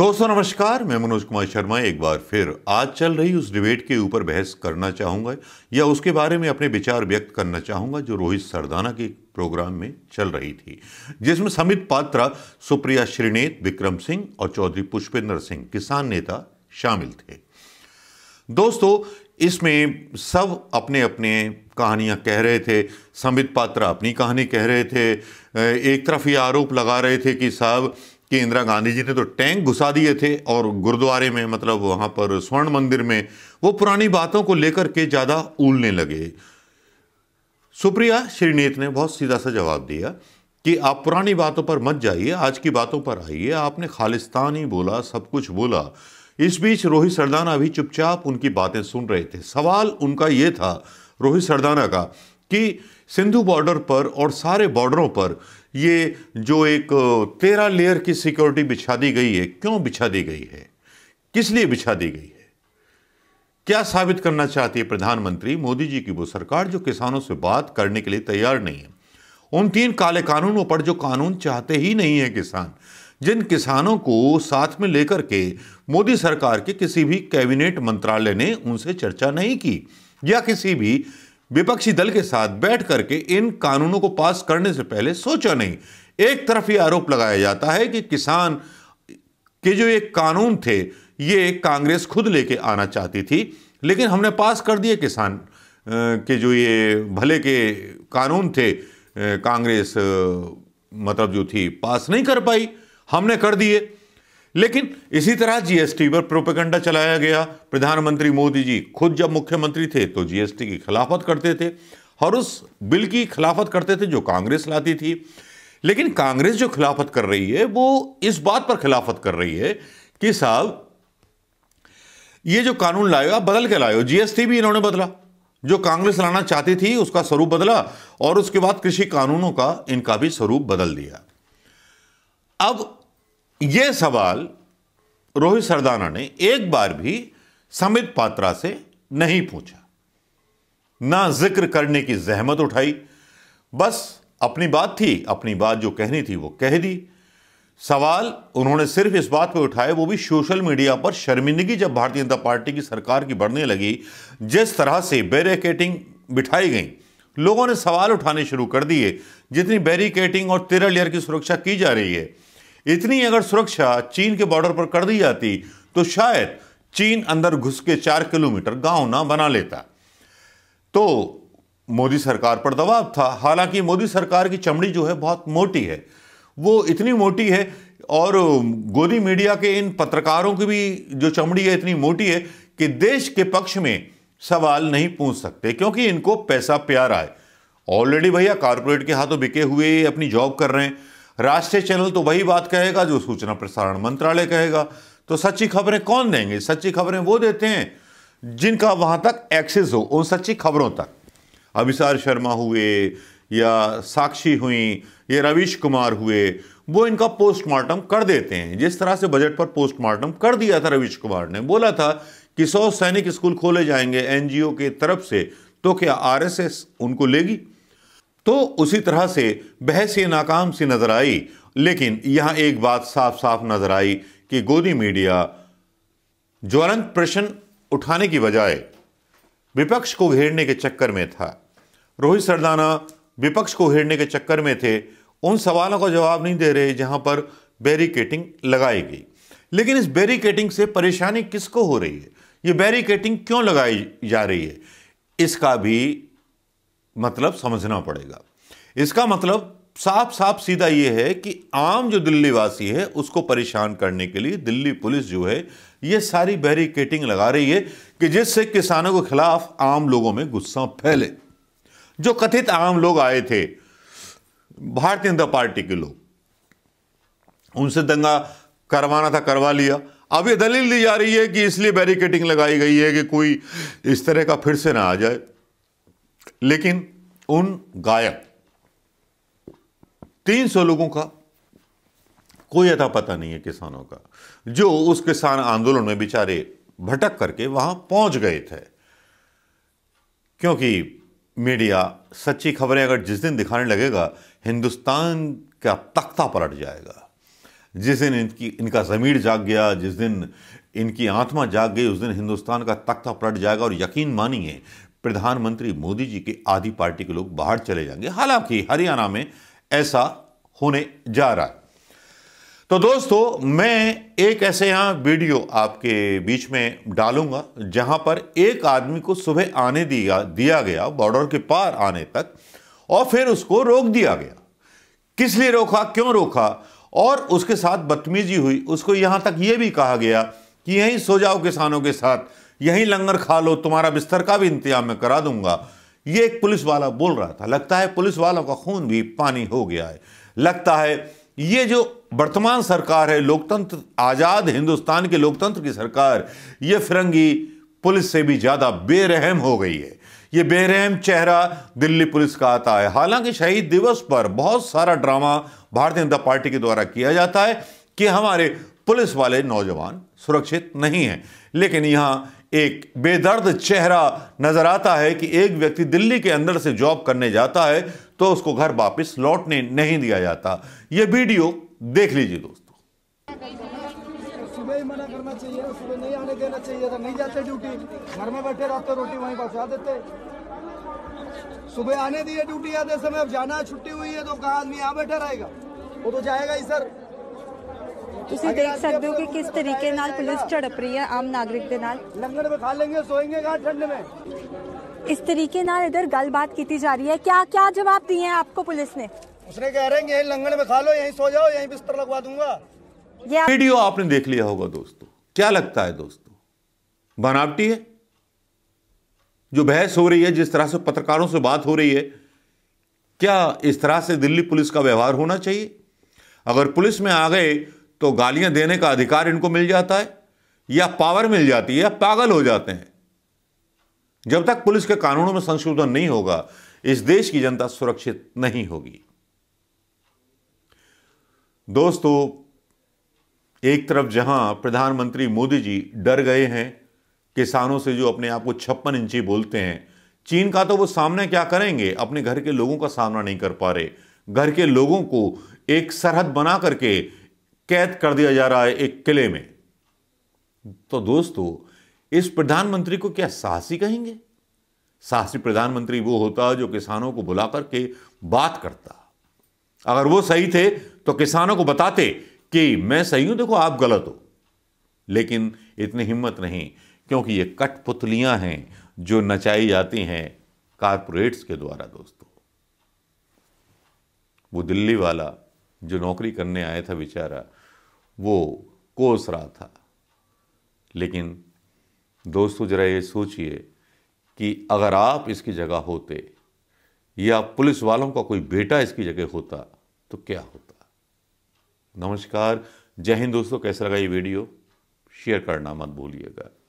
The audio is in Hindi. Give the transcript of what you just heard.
दोस्तों नमस्कार मैं मनोज कुमार शर्मा एक बार फिर आज चल रही उस डिबेट के ऊपर बहस करना चाहूँगा या उसके बारे में अपने विचार व्यक्त करना चाहूंगा जो रोहित सरदाना के प्रोग्राम में चल रही थी जिसमें समित पात्रा सुप्रिया श्रीनेत विक्रम सिंह और चौधरी पुष्पेंद्र सिंह किसान नेता शामिल थे दोस्तों इसमें सब अपने अपने कहानियाँ कह रहे थे समित पात्रा अपनी कहानी कह रहे थे एक तरफ ये आरोप लगा रहे थे कि साहब कि इंदिरा गांधी जी ने तो टैंक घुसा दिए थे और गुरुद्वारे में मतलब वहाँ पर स्वर्ण मंदिर में वो पुरानी बातों को लेकर के ज़्यादा उलने लगे सुप्रिया श्रीनेत ने बहुत सीधा सा जवाब दिया कि आप पुरानी बातों पर मत जाइए आज की बातों पर आइए आपने खालिस्तान ही बोला सब कुछ बोला इस बीच रोहित सरदाना भी चुपचाप उनकी बातें सुन रहे थे सवाल उनका ये था रोहित सरदाना का कि सिंधु बॉर्डर पर और सारे बॉर्डरों पर ये जो एक तेरह लेयर की सिक्योरिटी बिछा दी गई है क्यों बिछा दी गई है किस लिए बिछा दी गई है क्या साबित करना चाहती है प्रधानमंत्री मोदी जी की वो सरकार जो किसानों से बात करने के लिए तैयार नहीं है उन तीन काले कानूनों पर जो कानून चाहते ही नहीं है किसान जिन किसानों को साथ में लेकर के मोदी सरकार के किसी भी कैबिनेट मंत्रालय ने उनसे चर्चा नहीं की या किसी भी विपक्षी दल के साथ बैठ करके इन कानूनों को पास करने से पहले सोचा नहीं एक तरफ ये आरोप लगाया जाता है कि किसान के जो ये कानून थे ये कांग्रेस खुद लेके आना चाहती थी लेकिन हमने पास कर दिए किसान के जो ये भले के कानून थे कांग्रेस मतलब जो थी पास नहीं कर पाई हमने कर दिए लेकिन इसी तरह जीएसटी पर प्रोपेगंडा चलाया गया प्रधानमंत्री मोदी जी खुद जब मुख्यमंत्री थे तो जीएसटी की खिलाफत करते थे और उस बिल की खिलाफत करते थे जो कांग्रेस लाती थी लेकिन कांग्रेस जो खिलाफत कर रही है वो इस बात पर खिलाफत कर रही है कि साहब ये जो कानून लाए आप बदल के लाए जीएसटी भी इन्होंने बदला जो कांग्रेस लाना चाहती थी उसका स्वरूप बदला और उसके बाद कृषि कानूनों का इनका भी स्वरूप बदल दिया अब ये सवाल रोहित सरदाना ने एक बार भी समित पात्रा से नहीं पूछा ना जिक्र करने की जहमत उठाई बस अपनी बात थी अपनी बात जो कहनी थी वो कह दी सवाल उन्होंने सिर्फ इस बात पर उठाए वो भी सोशल मीडिया पर शर्मिंदगी जब भारतीय जनता पार्टी की सरकार की बढ़ने लगी जिस तरह से बैरिकेटिंग बिठाई गई लोगों ने सवाल उठाने शुरू कर दिए जितनी बैरिकेटिंग और तेरह लेयर की सुरक्षा की जा रही है इतनी अगर सुरक्षा चीन के बॉर्डर पर कर दी जाती तो शायद चीन अंदर घुस के चार किलोमीटर गांव ना बना लेता तो मोदी सरकार पर दबाव था हालांकि मोदी सरकार की चमड़ी जो है बहुत मोटी है वो इतनी मोटी है और गोदी मीडिया के इन पत्रकारों की भी जो चमड़ी है इतनी मोटी है कि देश के पक्ष में सवाल नहीं पूछ सकते क्योंकि इनको पैसा प्यारा है ऑलरेडी भैया कारपोरेट के हाथों बिके हुए अपनी जॉब कर रहे हैं राष्ट्रीय चैनल तो वही बात कहेगा जो सूचना प्रसारण मंत्रालय कहेगा तो सच्ची खबरें कौन देंगे सच्ची खबरें वो देते हैं जिनका वहाँ तक एक्सेस हो उन सच्ची खबरों तक अभिसार शर्मा हुए या साक्षी हुई या रवीश कुमार हुए वो इनका पोस्टमार्टम कर देते हैं जिस तरह से बजट पर पोस्टमार्टम कर दिया था रवीश कुमार ने बोला था कि सौ सैनिक स्कूल खोले जाएंगे एनजीओ के तरफ से तो क्या आरएसएस उनको लेगी तो उसी तरह से बहस ये नाकाम सी नज़र आई लेकिन यहाँ एक बात साफ साफ नज़र आई कि गोदी मीडिया ज्वलंत प्रश्न उठाने की बजाय विपक्ष को घेरने के चक्कर में था रोहित सरदाना विपक्ष को घेरने के चक्कर में थे उन सवालों का जवाब नहीं दे रहे जहां पर बैरिकेटिंग लगाई गई लेकिन इस बैरिकेटिंग से परेशानी किसको हो रही है ये बैरिकेटिंग क्यों लगाई जा रही है इसका भी मतलब समझना पड़ेगा इसका मतलब साफ साफ सीधा यह है कि आम जो दिल्ली वासी है उसको परेशान करने के लिए दिल्ली पुलिस जो है ये सारी बैरिकेटिंग लगा रही है कि जिससे किसानों के खिलाफ आम लोगों में गुस्सा फैले जो कथित आम लोग आए थे भारतीय जनता पार्टी के लोग उनसे दंगा करवाना था करवा लिया अब यह दलील दी जा रही है कि इसलिए बैरिकेटिंग लगाई गई है कि कोई इस तरह का फिर से ना आ जाए लेकिन उन गायब 300 लोगों का कोई अता पता नहीं है किसानों का जो उस किसान आंदोलन में बेचारे भटक करके वहां पहुंच गए थे क्योंकि मीडिया सच्ची खबरें अगर जिस दिन दिखाने लगेगा हिंदुस्तान का तख्ता पलट जाएगा जिस दिन इनकी इनका ज़मीर जाग गया जिस दिन इनकी आत्मा जाग गई उस दिन हिंदुस्तान का तख्ता पलट जाएगा और यकीन मानिए प्रधानमंत्री मोदी जी के आधी पार्टी के लोग बाहर चले जाएंगे हालांकि हरियाणा में ऐसा होने जा रहा है तो दोस्तों मैं एक ऐसे यहाँ वीडियो आपके बीच में डालूंगा जहाँ पर एक आदमी को सुबह आने दिया दिया गया बॉर्डर के पार आने तक और फिर उसको रोक दिया गया किस लिए रोका क्यों रोका और उसके साथ बदतमीजी हुई उसको यहाँ तक ये भी कहा गया कि यहीं सो जाओ किसानों के साथ यहीं लंगर खा लो तुम्हारा बिस्तर का भी इंतजाम मैं करा दूंगा ये एक पुलिस वाला बोल रहा था लगता है पुलिस वालों का खून भी पानी हो गया है लगता है ये जो वर्तमान सरकार है लोकतंत्र आज़ाद हिंदुस्तान के लोकतंत्र की सरकार ये फिरंगी पुलिस से भी ज़्यादा बेरहम हो गई है ये बेरहम चेहरा दिल्ली पुलिस का आता है हालांकि शहीद दिवस पर बहुत सारा ड्रामा भारतीय जनता पार्टी के द्वारा किया जाता है कि हमारे पुलिस वाले नौजवान सुरक्षित नहीं हैं लेकिन यहाँ एक बेदर्द चेहरा नज़र आता है कि एक व्यक्ति दिल्ली के अंदर से जॉब करने जाता है तो उसको घर वापस लौटने नहीं दिया जाता ये वीडियो देख लीजिए दोस्तों सुबह ही मना करना चाहिए सुबह नहीं आने देना चाहिए था नहीं जाते ड्यूटी घर में बैठे रहते रोटी वहीं पहुंचा देते सुबह आने दिए ड्यूटी आते समय अब जाना छुट्टी हुई है तो कहा आदमी यहाँ बैठा रहेगा वो तो जाएगा ही सर ਤੁਸੀਂ ਦੇਖ ਸਕਦੇ ਹੋ ਕਿ ਕਿਸ ਤਰੀਕੇ ਨਾਲ ਪੁਲਿਸ ਝੜਪ ਰਹੀ ਹੈ ਆਮ ਨਾਗਰਿਕ ਦੇ ਨਾਲ ਲੰਗਰ ਵਿੱਚ ਖਾ ਲेंगे ਸੋएंगे ठंड में इस तरीके ਨਾਲ इधर गलबात की जा रही है क्या क्या जवाब दिए हैं आपको पुलिस ने उसने कह रहे हैं यहीं लंगड़ में खा लो यहीं सो जाओ यहीं बिस्तर लगवा दूंगा वीडियो आपने देख लिया होगा दोस्तों क्या लगता है दोस्तों बनावटी है जो बहस हो रही है जिस तरह से पत्रकारों से बात हो रही है क्या इस तरह से दिल्ली पुलिस का व्यवहार होना चाहिए अगर पुलिस में आ गए तो गालियां देने का अधिकार इनको मिल जाता है या पावर मिल जाती है या पागल हो जाते हैं जब तक पुलिस के कानूनों में संशोधन नहीं होगा इस देश की जनता सुरक्षित नहीं होगी दोस्तों एक तरफ जहां प्रधानमंत्री मोदी जी डर गए हैं किसानों से जो अपने आप को छप्पन इंची बोलते हैं चीन का तो वो सामना क्या करेंगे अपने घर के लोगों का सामना नहीं कर पा रहे घर के लोगों को एक सरहद बना करके कैद कर दिया जा रहा है एक किले में तो दोस्तों इस प्रधानमंत्री को क्या साहसी कहेंगे साहसी प्रधानमंत्री वो होता जो किसानों को बुला करके बात करता अगर वो सही थे तो किसानों को बताते कि मैं सही हूं देखो आप गलत हो लेकिन इतनी हिम्मत नहीं क्योंकि ये कठपुतलियां हैं जो नचाई जाती हैं कारपोरेट्स के द्वारा दोस्तों वो दिल्ली वाला जो नौकरी करने आया था बेचारा वो कोस रहा था लेकिन दोस्तों ज़रा ये सोचिए कि अगर आप इसकी जगह होते या पुलिस वालों का कोई बेटा इसकी जगह होता तो क्या होता नमस्कार जय हिंद दोस्तों कैसा लगा ये वीडियो शेयर करना मत भूलिएगा